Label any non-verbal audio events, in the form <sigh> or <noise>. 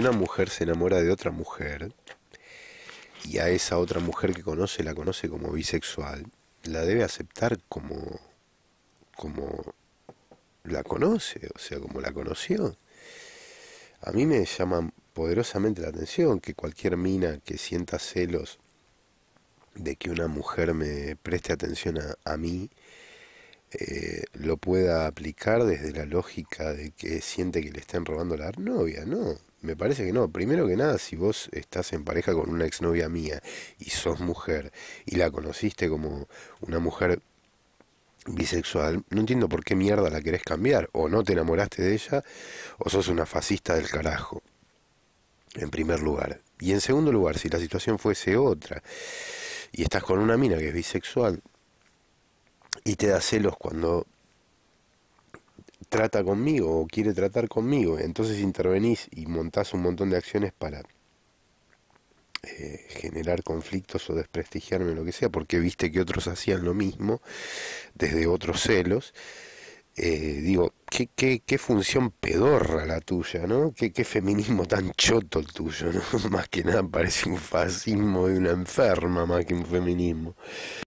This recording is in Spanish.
una mujer se enamora de otra mujer y a esa otra mujer que conoce la conoce como bisexual, la debe aceptar como, como la conoce, o sea, como la conoció. A mí me llama poderosamente la atención que cualquier mina que sienta celos de que una mujer me preste atención a mí, eh, lo pueda aplicar desde la lógica de que siente que le están robando la novia. No, me parece que no. Primero que nada, si vos estás en pareja con una exnovia mía y sos mujer y la conociste como una mujer bisexual, no entiendo por qué mierda la querés cambiar. O no te enamoraste de ella o sos una fascista del carajo. En primer lugar. Y en segundo lugar, si la situación fuese otra y estás con una mina que es bisexual, y te da celos cuando trata conmigo o quiere tratar conmigo. Entonces intervenís y montás un montón de acciones para eh, generar conflictos o desprestigiarme, lo que sea, porque viste que otros hacían lo mismo desde otros celos. Eh, digo, ¿qué, qué, qué función pedorra la tuya, ¿no? ¿Qué, qué feminismo tan choto el tuyo, ¿no? <laughs> Más que nada parece un fascismo de una enferma más que un feminismo.